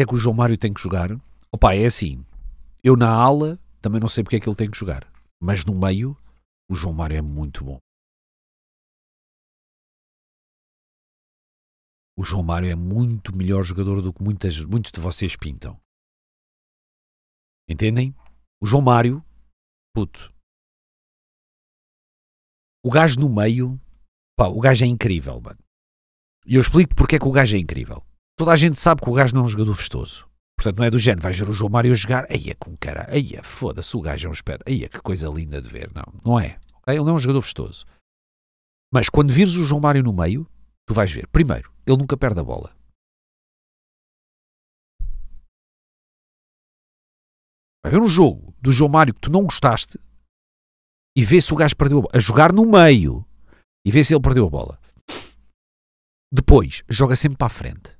porque é que o João Mário tem que jogar? Opa, é assim. Eu na ala também não sei porque é que ele tem que jogar. Mas no meio, o João Mário é muito bom. O João Mário é muito melhor jogador do que muitas, muitos de vocês pintam. Entendem? O João Mário, puto. O gajo no meio, pá, o gajo é incrível, mano. E eu explico porque é que o gajo é incrível toda a gente sabe que o gajo não é um jogador vestoso. Portanto, não é do género, vais ver o João Mário jogar, aí é com cara, aí é foda-se, o gajo é um espera, aí é que coisa linda de ver. Não, não é. Okay? Ele não é um jogador vestoso. Mas quando vires o João Mário no meio, tu vais ver, primeiro, ele nunca perde a bola. Vai ver um jogo do João Mário que tu não gostaste e vê se o gajo perdeu a bola. A jogar no meio e vê se ele perdeu a bola. Depois, joga sempre para a frente.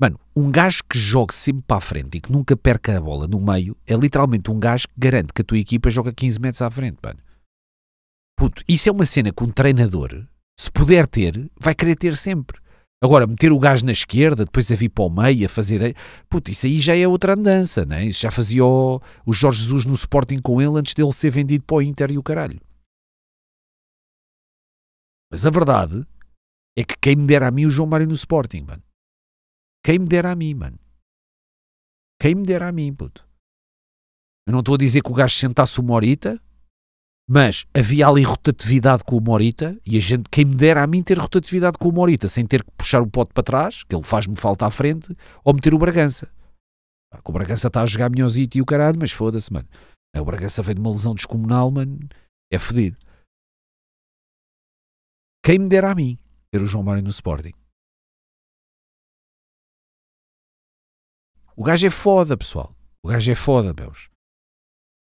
Mano, um gajo que jogue sempre para a frente e que nunca perca a bola no meio é literalmente um gajo que garante que a tua equipa joga 15 metros à frente, mano. Puto, isso é uma cena que um treinador, se puder ter, vai querer ter sempre. Agora, meter o gajo na esquerda, depois a vir para o meio, a fazer. Puto, isso aí já é outra andança, né? Isso já fazia o, o Jorge Jesus no Sporting com ele antes dele ser vendido para o Inter e o caralho. Mas a verdade é que quem me dera a mim o João Mário no Sporting, mano. Quem me dera a mim, mano. Quem me dera a mim, puto. Eu não estou a dizer que o gajo sentasse o Morita, mas havia ali rotatividade com o Morita e a gente, quem me dera a mim ter rotatividade com o Morita, sem ter que puxar o pote para trás, que ele faz-me falta à frente, ou meter o Bragança. o Bragança está a jogar minhãozito e o caralho, mas foda-se, mano. É, o Bragança veio de uma lesão descomunal, mano. É fodido. Quem me dera a mim ter o João Mário no Sporting. O gajo é foda, pessoal. O gajo é foda, meus.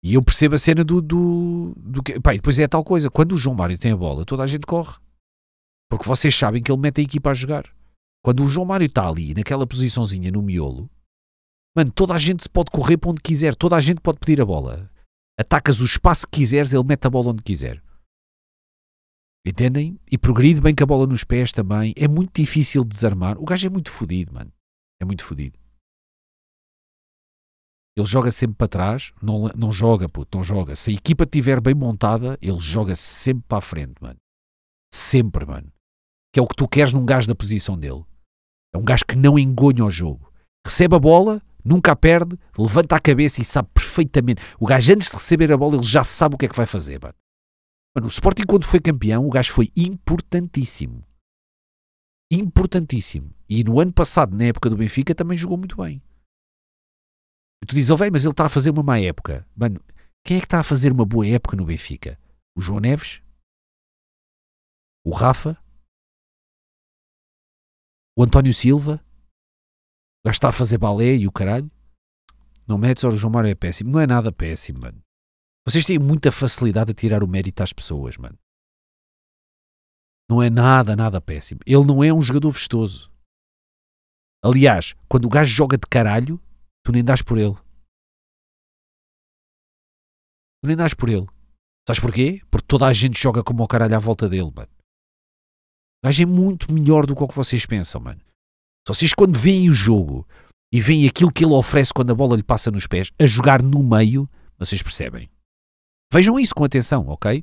E eu percebo a cena do. do, do que, pá, e depois é tal coisa. Quando o João Mário tem a bola, toda a gente corre. Porque vocês sabem que ele mete a equipa a jogar. Quando o João Mário está ali, naquela posiçãozinha no miolo, mano, toda a gente pode correr para onde quiser. Toda a gente pode pedir a bola. Atacas o espaço que quiseres, ele mete a bola onde quiser. Entendem? E progride bem com a bola nos pés também. É muito difícil desarmar. O gajo é muito fodido, mano. É muito fodido. Ele joga sempre para trás, não, não joga, puto, não joga. Se a equipa estiver bem montada, ele joga sempre para a frente, mano. Sempre, mano. Que é o que tu queres num gajo da posição dele. É um gajo que não engonha o jogo. Recebe a bola, nunca a perde, levanta a cabeça e sabe perfeitamente. O gajo, antes de receber a bola, ele já sabe o que é que vai fazer, mano. Mano, o Sporting, quando foi campeão, o gajo foi importantíssimo. Importantíssimo. E no ano passado, na época do Benfica, também jogou muito bem. E tu dizes, oh, velho, mas ele está a fazer uma má época. Mano, quem é que está a fazer uma boa época no Benfica? O João Neves? O Rafa? O António Silva? O gajo está a fazer balé e o caralho? Não metes, o João Mário é péssimo. Não é nada péssimo, mano. Vocês têm muita facilidade a tirar o mérito às pessoas, mano. Não é nada, nada péssimo. Ele não é um jogador vistoso. Aliás, quando o gajo joga de caralho, Tu nem dás por ele. Tu nem dás por ele. Sabes porquê? Porque toda a gente joga como o caralho à volta dele, mano. O gajo é muito melhor do que o que vocês pensam, mano. Só vocês quando veem o jogo e veem aquilo que ele oferece quando a bola lhe passa nos pés, a jogar no meio, vocês percebem. Vejam isso com atenção, ok?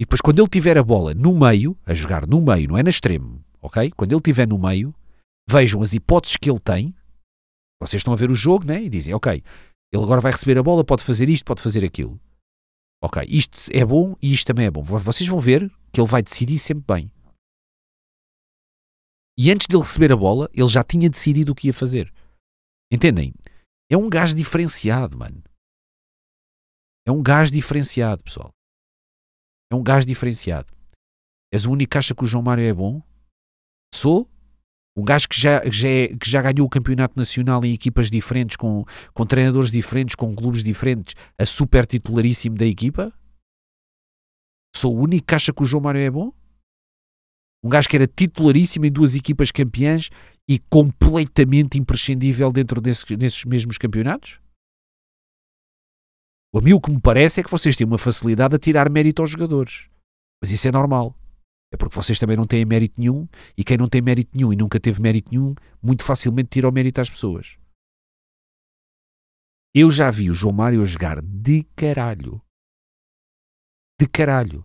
E depois quando ele tiver a bola no meio, a jogar no meio, não é na extremo, ok? Quando ele tiver no meio, vejam as hipóteses que ele tem vocês estão a ver o jogo né? e dizem, ok, ele agora vai receber a bola, pode fazer isto, pode fazer aquilo. Ok, isto é bom e isto também é bom. Vocês vão ver que ele vai decidir sempre bem. E antes de ele receber a bola, ele já tinha decidido o que ia fazer. Entendem? É um gajo diferenciado, mano. É um gajo diferenciado, pessoal. É um gajo diferenciado. És o único que acha que o João Mário é bom? Sou? Um gajo que já, já, é, que já ganhou o campeonato nacional em equipas diferentes, com, com treinadores diferentes, com clubes diferentes, a super titularíssimo da equipa? Sou o único que acha que o João Mário é bom? Um gajo que era titularíssimo em duas equipas campeãs e completamente imprescindível dentro desse, desses mesmos campeonatos? A mim o que me parece é que vocês têm uma facilidade a tirar mérito aos jogadores. Mas isso é normal. É porque vocês também não têm mérito nenhum e quem não tem mérito nenhum e nunca teve mérito nenhum, muito facilmente tira o mérito às pessoas. Eu já vi o João Mário jogar de caralho. De caralho.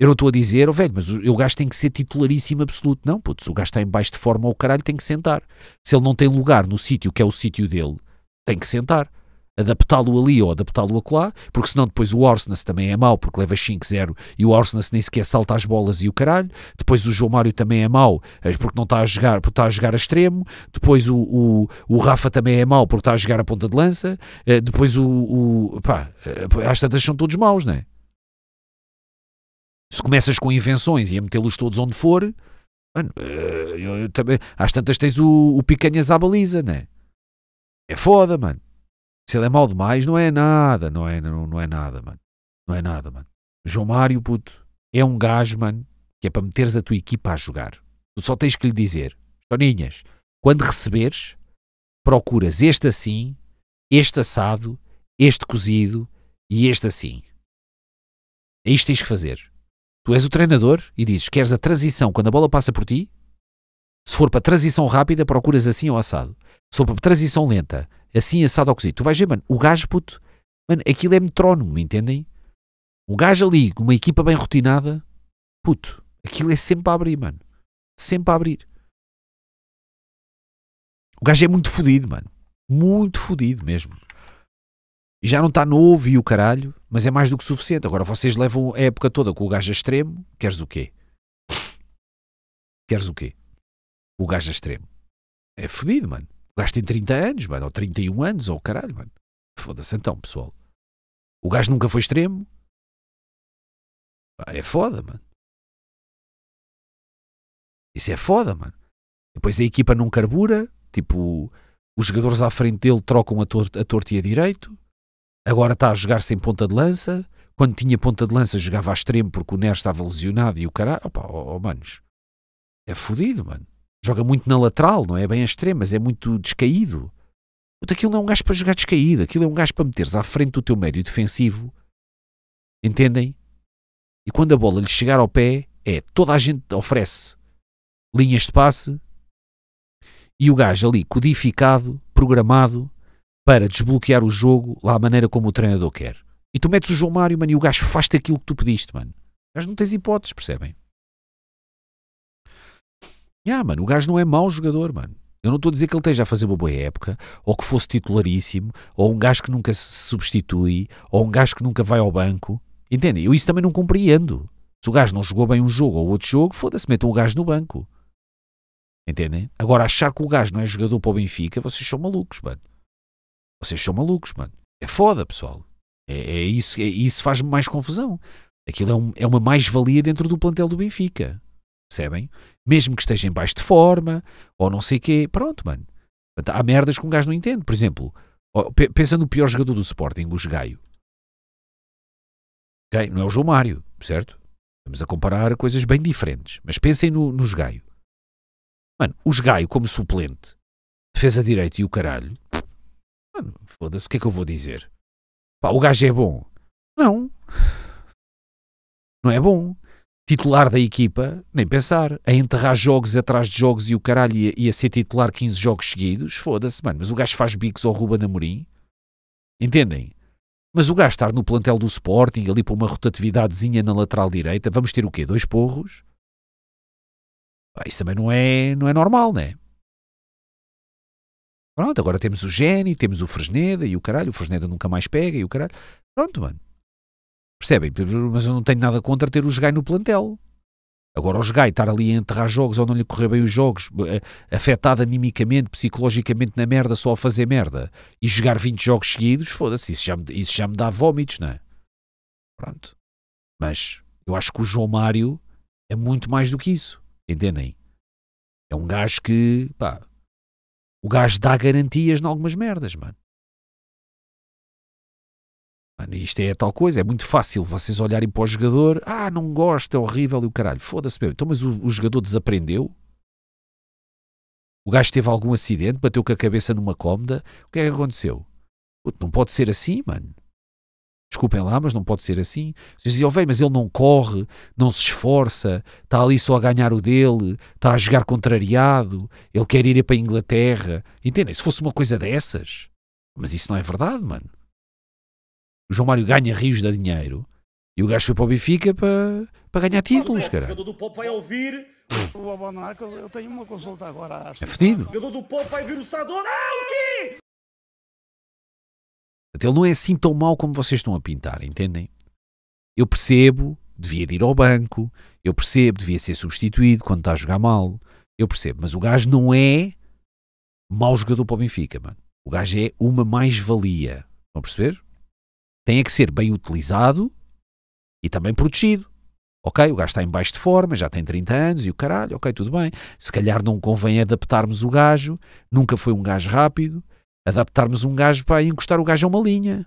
Eu não estou a dizer, oh velho, mas o gajo tem que ser titularíssimo absoluto. Não, putz, o gajo está em baixo de forma, o caralho tem que sentar. Se ele não tem lugar no sítio que é o sítio dele, tem que sentar adaptá-lo ali ou adaptá-lo acolá, porque senão depois o Orsnes também é mau, porque leva 5-0 e o Orsnes nem sequer salta as bolas e o caralho. Depois o João Mário também é mau, eh, porque não está a jogar, porque está a jogar a extremo. Depois o, o, o Rafa também é mau, porque está a jogar a ponta de lança. Eh, depois o, o pá, eh, às tantas são todos maus, não é? Se começas com invenções e a metê-los todos onde for, mano, eu, eu, também, às tantas tens o, o Picanhas à baliza, não é? É foda, mano. Se ele é mau demais, não é nada, não é, não, não é nada, mano. Não é nada, mano. João Mário, puto, é um gajo, mano, que é para meteres a tua equipa a jogar. Tu só tens que lhe dizer, Toninhas, quando receberes, procuras este assim, este assado, este cozido e este assim. É isto que tens que fazer. Tu és o treinador e dizes: queres a transição quando a bola passa por ti? Se for para transição rápida, procuras assim ou assado sobre transição lenta, assim assado ao cozido, tu vais ver, mano, o gajo, puto, mano, aquilo é metrónomo, entendem? Um gajo ali, com uma equipa bem rotinada, puto, aquilo é sempre a abrir, mano. Sempre a abrir. O gajo é muito fodido, mano. Muito fodido mesmo. E já não está novo e o caralho, mas é mais do que suficiente. Agora vocês levam a época toda com o gajo a extremo, queres o quê? Queres o quê? O gajo a extremo. É fodido, mano. O gajo tem 30 anos, mano, ou 31 anos, ou caralho, mano. Foda-se então, pessoal. O gajo nunca foi extremo. É foda, mano. Isso é foda, mano. Depois a equipa não carbura, tipo, os jogadores à frente dele trocam a, tor a torta e a direito. Agora está a jogar sem ponta de lança. Quando tinha ponta de lança, jogava a extremo porque o Nero estava lesionado e o caralho. Opa, oh, oh, manos. É fodido, mano. Joga muito na lateral, não é bem a mas é muito descaído. Puta, aquilo não é um gajo para jogar descaído, aquilo é um gajo para meteres à frente do teu médio defensivo. Entendem? E quando a bola lhe chegar ao pé, é toda a gente oferece linhas de passe e o gajo ali codificado, programado para desbloquear o jogo lá à maneira como o treinador quer. E tu metes o João Mário, mano, e o gajo faz-te aquilo que tu pediste, mano. Mas não tens hipóteses, percebem? Yeah, mano, o gajo não é mau jogador, mano. Eu não estou a dizer que ele esteja a fazer uma boa época, ou que fosse titularíssimo, ou um gajo que nunca se substitui, ou um gajo que nunca vai ao banco. Entendem? Eu isso também não compreendo. Se o gajo não jogou bem um jogo ou outro jogo, foda-se, metam o gajo no banco. Entendem? Agora, achar que o gajo não é jogador para o Benfica, vocês são malucos, mano. Vocês são malucos, mano. É foda, pessoal. É, é isso, é, isso faz-me mais confusão. Aquilo é, um, é uma mais-valia dentro do plantel do Benfica. Percebem? Mesmo que esteja em baixo de forma, ou não sei o quê. Pronto, mano. Há merdas que um gajo não entende. Por exemplo, pensa no pior jogador do Sporting, o Gaio. Okay? Não é o João Mário, certo? Estamos a comparar coisas bem diferentes. Mas pensem no, no Gaio. Mano, o Gaio como suplente, defesa direita e o caralho. Mano, foda-se, o que é que eu vou dizer? Pá, o gajo é bom. Não. Não é bom titular da equipa, nem pensar, a enterrar jogos atrás de jogos e o caralho ia, ia ser titular 15 jogos seguidos, foda-se, mano, mas o gajo faz bicos ao Ruba Namorim, entendem? Mas o gajo estar no plantel do Sporting, ali para uma rotatividadezinha na lateral direita, vamos ter o quê? Dois porros? Ah, isso também não é, não é normal, né? Pronto, agora temos o Gene, temos o Fresneda e o caralho, o Fresneda nunca mais pega e o caralho. Pronto, mano. Percebem? Mas eu não tenho nada contra ter o Jogai no plantel. Agora, o Jogai estar ali a enterrar jogos ou não lhe correr bem os jogos, eh, afetado animicamente, psicologicamente na merda, só a fazer merda, e jogar 20 jogos seguidos, foda-se, isso, já me, isso já me dá vómitos, não é? Pronto. Mas eu acho que o João Mário é muito mais do que isso. Entendem? É um gajo que, pá, o gajo dá garantias em algumas merdas, mano. Mano, isto é tal coisa, é muito fácil vocês olharem para o jogador, ah, não gosto, é horrível e o caralho, foda-se mesmo. Então, mas o, o, jogador desaprendeu? O gajo teve algum acidente, bateu com a cabeça numa cómoda, o que é que aconteceu? não pode ser assim, mano. Desculpem lá, mas não pode ser assim. Vocês diziam, oh, velho, mas ele não corre, não se esforça, está ali só a ganhar o dele, está a jogar contrariado, ele quer ir para a Inglaterra. Entendem? Se fosse uma coisa dessas. Mas isso não é verdade, mano. O João Mário ganha rios de dinheiro e o gajo foi para o Benfica para, para ganhar títulos, cara. O jogador do Pop vai ouvir. O abandonar que eu tenho uma consulta agora. Acho. É fedido. Tá. O jogador do Pop vai vir o citador. Ah, o quê? Ele não é assim tão mau como vocês estão a pintar, entendem? Eu percebo, devia de ir ao banco, eu percebo, devia ser substituído quando está a jogar mal, eu percebo, mas o gajo não é mau jogador para o Benfica, mano. O gajo é uma mais-valia. Estão a perceber? tem é que ser bem utilizado e também protegido. Ok, o gajo está em baixo de forma, já tem 30 anos e o caralho, ok, tudo bem. Se calhar não convém adaptarmos o gajo, nunca foi um gajo rápido. Adaptarmos um gajo para encostar o gajo a uma linha.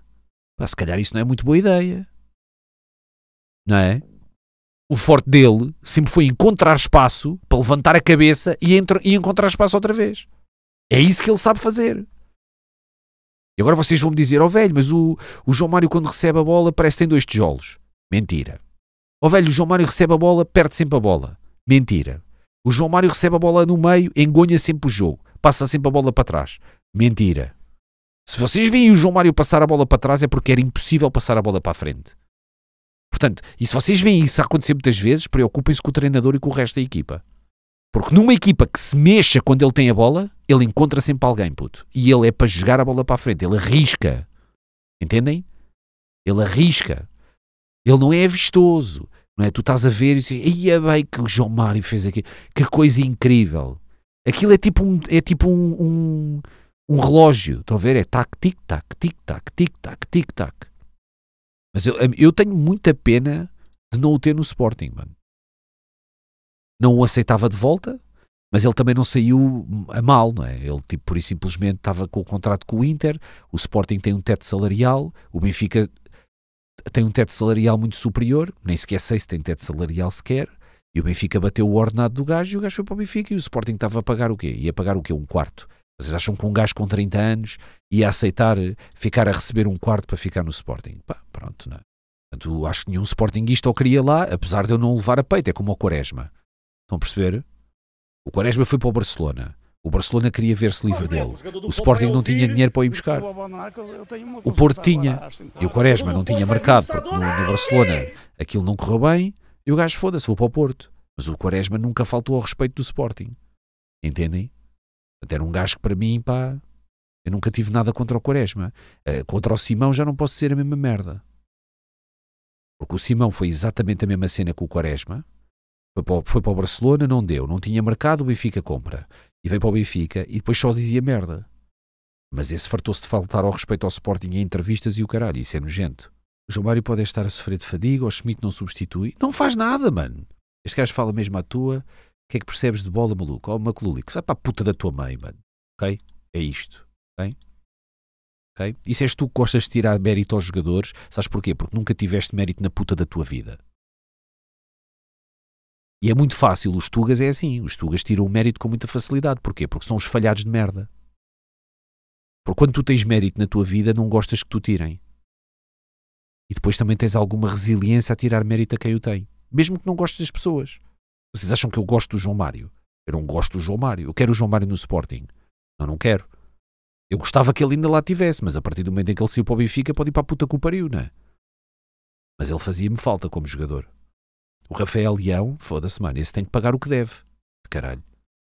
se calhar isso não é muito boa ideia. Não é? O forte dele sempre foi encontrar espaço para levantar a cabeça e, entre, e encontrar espaço outra vez. É isso que ele sabe fazer. E agora vocês vão me dizer, ó oh, velho, mas o, o João Mário quando recebe a bola parece que tem dois tijolos. Mentira. Ó oh, velho, o João Mário recebe a bola, perde sempre a bola. Mentira. O João Mário recebe a bola no meio, engonha sempre o jogo, passa sempre a bola para trás. Mentira. Se vocês veem o João Mário passar a bola para trás é porque era impossível passar a bola para a frente. Portanto, e se vocês veem isso acontecer muitas vezes, preocupem-se com o treinador e com o resto da equipa. Porque numa equipa que se mexa quando ele tem a bola, ele encontra sempre alguém, puto. E ele é para jogar a bola para a frente. Ele arrisca. Entendem? Ele arrisca. Ele não é vistoso. Não é? Tu estás a ver e dizes, ia é bem que o João Mário fez aqui. Que coisa incrível. Aquilo é tipo um, é tipo um, um, um relógio. Estão a ver? É tac, tic-tac, tic-tac, tic-tac, tic-tac. Mas eu, eu tenho muita pena de não o ter no Sporting, mano. Não o aceitava de volta mas ele também não saiu a mal, não é? Ele, tipo, por e simplesmente estava com o contrato com o Inter, o Sporting tem um teto salarial, o Benfica tem um teto salarial muito superior, nem sequer sei se tem teto salarial sequer, e o Benfica bateu o ordenado do gajo e o gajo foi para o Benfica e o Sporting estava a pagar o quê? Ia pagar o quê? Um quarto. Vocês acham que um gajo com 30 anos ia aceitar eh, ficar a receber um quarto para ficar no Sporting? Pá, pronto, não é? Portanto, acho que nenhum Sportingista o queria lá, apesar de eu não levar a peito, é como o Quaresma. Estão a perceber? O Quaresma foi para o Barcelona. O Barcelona queria ver-se livre é, dele. O Sporting é não tinha dinheiro para ir buscar. O Porto tinha. E o Quaresma não tinha mercado, porque no, no Barcelona aquilo não correu bem. E o gajo foda-se, vou para o Porto. Mas o Quaresma nunca faltou ao respeito do Sporting. Entendem? Portanto, era um gajo que para mim, pá, eu nunca tive nada contra o Quaresma. Uh, contra o Simão já não posso ser a mesma merda. Porque o Simão foi exatamente a mesma cena que o Quaresma. Foi para, o, foi para o Barcelona, não deu. Não tinha marcado, o Benfica compra. E veio para o Benfica e depois só dizia merda. Mas esse fartou-se de faltar ao respeito ao Sporting em entrevistas e o caralho. Isso é nojento. O João Mário pode estar a sofrer de fadiga, o Schmidt não substitui. Não faz nada, mano. Este gajo fala mesmo à tua. O que é que percebes de bola, maluco? Ó, oh, Maclulic, sai para a puta da tua mãe, mano. Ok? É isto. Ok? Ok? E se és tu que gostas de tirar mérito aos jogadores, sabes porquê? Porque nunca tiveste mérito na puta da tua vida. E é muito fácil. Os Tugas é assim. Os Tugas tiram o mérito com muita facilidade. Porquê? Porque são os falhados de merda. Porque quando tu tens mérito na tua vida, não gostas que tu tirem. E depois também tens alguma resiliência a tirar mérito a quem o tem. Mesmo que não gostes das pessoas. Vocês acham que eu gosto do João Mário? Eu não gosto do João Mário. Eu quero o João Mário no Sporting. Não, não quero. Eu gostava que ele ainda lá tivesse, mas a partir do momento em que ele saiu para o Benfica, pode ir para a puta com o pariu, não é? Mas ele fazia-me falta como jogador. O Rafael Leão, foda-se, mano, esse tem que pagar o que deve. Caralho.